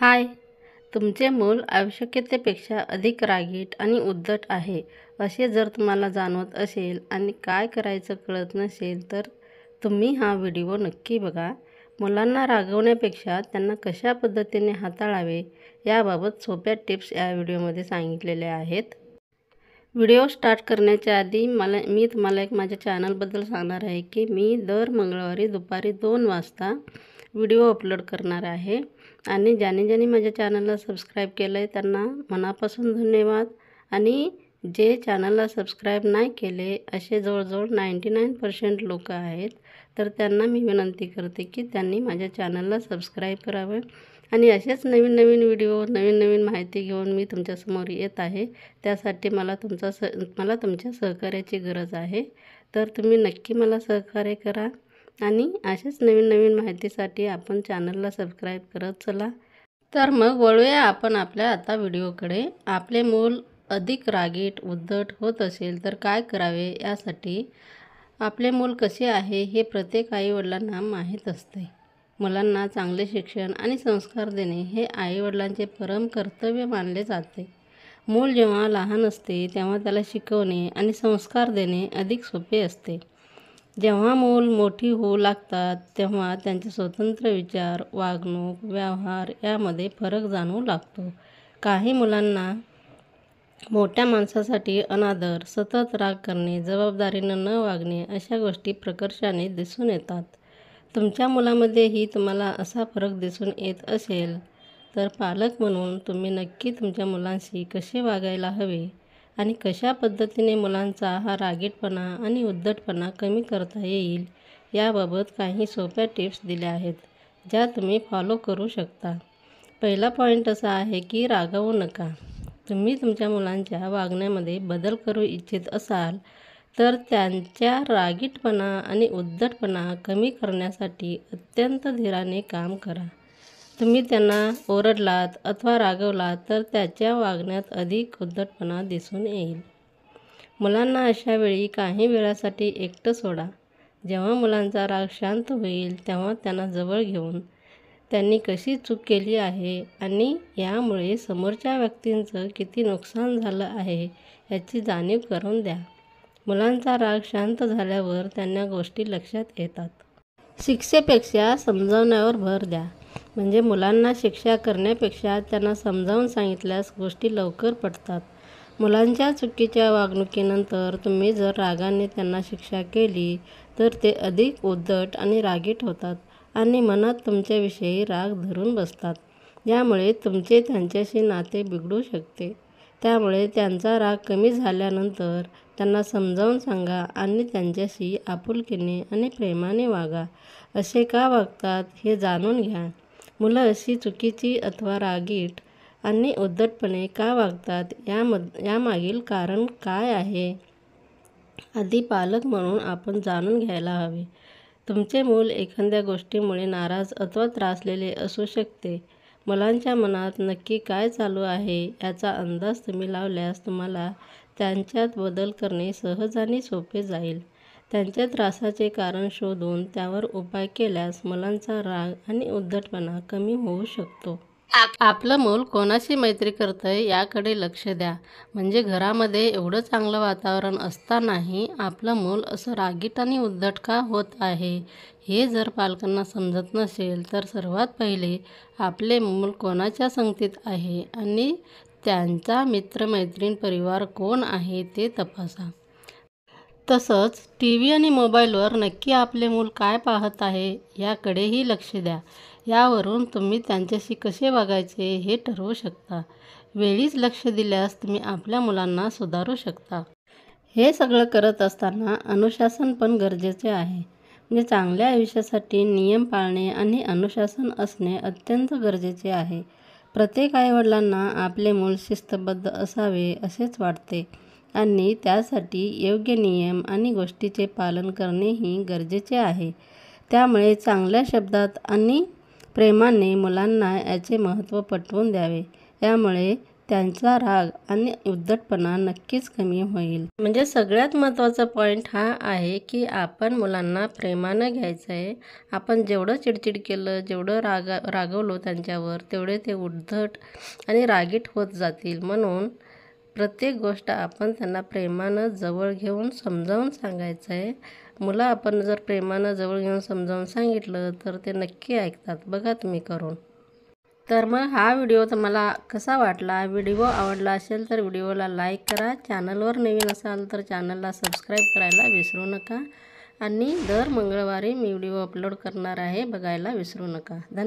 हाय तुमचे मूल आवश्यकतेपेक्षा अधिक रागीट आणि उद्धट आहे असे जर तुम्हाला जाणवत असेल आणि काय करायचं कळत नसेल तर तुम्ही हा व्हिडिओ नक्की बघा मुलांना रागवण्यापेक्षा त्यांना कशा पद्धतीने हाताळावे याबाबत सोप्या टिप्स या व्हिडिओमध्ये सांगितलेल्या आहेत व्हिडिओ स्टार्ट करण्याच्या आधी मला मी तुम्हाला एक माझ्या चॅनलबद्दल सांगणार आहे की मी दर मंगळवारी दुपारी दोन वाजता व्हिडिओ अपलोड करणार आहे आणि ज्याने ज्याने माझ्या चॅनलला सबस्क्राईब केलं आहे त्यांना मनापासून धन्यवाद आणि जे चॅनलला सबस्क्राईब नाही केले असे जवळजवळ नाईंटी नाईन पर्सेंट लोकं आहेत तर त्यांना मी विनंती करते की त्यांनी माझ्या चॅनलला सबस्क्राईब करावे आणि असेच नवीन नवीन व्हिडिओ नवीन नवीन माहिती घेऊन मी तुमच्यासमोर येत आहे त्यासाठी मला तुमचा स मला तुमच्या सहकार्याची गरज आहे तर तुम्ही नक्की मला सहकार्य करा आणि अशाच नवीन नवीन माहितीसाठी आपण चॅनलला सबस्क्राईब करत चला तर मग वळूया आपण आपल्या आता व्हिडिओकडे आपले मूल अधिक रागीट उद्धट होत असेल तर काय करावे यासाठी आपले मूल कसे आहे हे प्रत्येक आईवडिलांना माहीत असते मुलांना चांगले शिक्षण आणि संस्कार देणे हे आईवडिलांचे परम कर्तव्य मानले जाते मूल जेव्हा लहान असते तेव्हा त्याला शिकवणे आणि संस्कार देणे अधिक सोपे असते जेव्हा मूल मोठी होऊ लागतात तेव्हा त्यांचे स्वतंत्र विचार वागणूक व्यवहार यामध्ये फरक जाणवू लागतो काही मुलांना मोठ्या माणसासाठी अनादर सतत राग करणे जबाबदारीनं न वागणे अशा गोष्टी प्रकर्षाने दिसून येतात तुमच्या मुलामध्येही तुम्हाला असा फरक दिसून येत असेल तर पालक म्हणून तुम्ही नक्की तुमच्या मुलांशी कसे वागायला हवे आणि कशा पद्धतीने मुलांचा हा रागीटपणा आणि उद्धटपणा कमी करता येईल याबाबत काही सोप्या टिप्स दिल्या आहेत ज्या तुम्ही फॉलो करू शकता पहिला पॉईंट असा आहे की रागवू नका तुम्ही तुमच्या मुलांच्या वागण्यामध्ये बदल करू इच्छित असाल तर त्यांच्या रागीटपणा आणि उद्धटपणा कमी करण्यासाठी अत्यंत धीराने काम करा तुम्ही त्यांना ओरडलात अथवा रागवलात तर त्याच्या वागण्यात अधिक उद्धटपणा दिसून येईल मुलांना अशा वेळी काही वेळासाठी एकटं सोडा जेव्हा मुलांचा राग शांत होईल तेव्हा त्यांना जवळ घेऊन त्यांनी कशी चूक केली आहे आणि यामुळे समोरच्या व्यक्तींचं किती नुकसान झालं आहे याची जाणीव करून द्या मुलांचा राग शांत झाल्यावर त्यांना गोष्टी लक्षात येतात शिक्षेपेक्षा समजावण्यावर भर द्या म्हणजे मुलांना शिक्षा करण्यापेक्षा त्यांना समजावून सांगितल्यास गोष्टी लवकर पडतात मुलांच्या चुकीच्या वागणुकीनंतर तुम्ही जर रागाने त्यांना शिक्षा केली तर ते अधिक उद्धट आणि रागीट होतात आणि मनात तुमच्याविषयी राग धरून बसतात यामुळे तुमचे त्यांच्याशी नाते बिघडू शकते त्यामुळे त्यांचा राग कमी झाल्यानंतर त्यांना समजावून सांगा आणि त्यांच्याशी आपुलकीने आणि प्रेमाने वागा असे का वागतात हे जाणून घ्या मुलं अशी चुकीची अथवा रागीट आणि उद्धटपणे का वागतात यामद यामागील कारण काय आहे आधी पालक म्हणून आपण जाणून घ्यायला हवे तुमचे मूल एखाद्या गोष्टीमुळे नाराज अथवा त्रासलेले असू शकते मुलांच्या मनात नक्की काय चालू आहे याचा अंदाज तुम्ही लावल्यास तुम्हाला त्यांच्यात बदल करणे सहज आणि सोपे जाईल त्यांच्या त्रासाचे कारण शोधून त्यावर उपाय केल्यास मुलांचा राग आणि उद्धटपणा कमी होऊ शकतो आपलं मूल कोणाशी मैत्री करतंय याकडे लक्ष द्या म्हणजे घरामध्ये एवढं चांगलं वातावरण असतानाही आपलं मूल असं रागीट आणि उद्धट का होत आहे हे जर पालकांना समजत नसेल तर सर्वात पहिले आपले मूल कोणाच्या संगतीत आहे आणि त्यांचा मित्रमैत्रीण परिवार कोण आहे ते तपासा तसंच टी व्ही आणि मोबाईलवर नक्की आपले मूल काय पाहत आहे याकडेही लक्ष द्या यावरून तुम्ही त्यांच्याशी कसे वागायचे हे ठरवू शकता वेळीच लक्ष दिल्यास तुम्ही आपल्या मुलांना सुधारू शकता हे सगळं करत असताना अनुशासन पण गरजेचे आहे म्हणजे चांगल्या आयुष्यासाठी नियम पाळणे आणि अनुशासन असणे अत्यंत गरजेचे आहे प्रत्येक आईवडिलांना आपले मूल शिस्तबद्ध असावे असेच वाटते आणि त्यासाठी योग्य नियम आणि गोष्टीचे पालन करणेही गरजेचे आहे त्यामुळे चांगल्या शब्दात आणि प्रेमाने मुलांना याचे महत्त्व पटवून द्यावे यामुळे त्यांचा राग आणि उद्धटपणा नक्कीच कमी होईल म्हणजे सगळ्यात महत्त्वाचा पॉईंट हा आहे की आपण मुलांना प्रेमानं घ्यायचं आहे आपण जेवढं चिडचिड केलं जेवढं रागा रागवलो त्यांच्यावर तेवढे ते उद्धट आणि रागीट होत जातील म्हणून प्रत्येक गोष्ट आपण त्यांना प्रेमानं जवळ घेऊन समजावून सांगायचं आहे मुलं आपण जर प्रेमानं जवळ घेऊन समजावून सांगितलं तर ते नक्की ऐकतात बघा तुम्ही करून तर मग हा व्हिडिओ तुम्हाला कसा वाटला व्हिडिओ आवडला असेल तर व्हिडिओला लाईक करा चॅनलवर नवीन असाल तर चॅनलला सबस्क्राईब करायला विसरू नका आणि दर मंगळवारी मी व्हिडिओ अपलोड करणार आहे बघायला विसरू नका धन्यवाद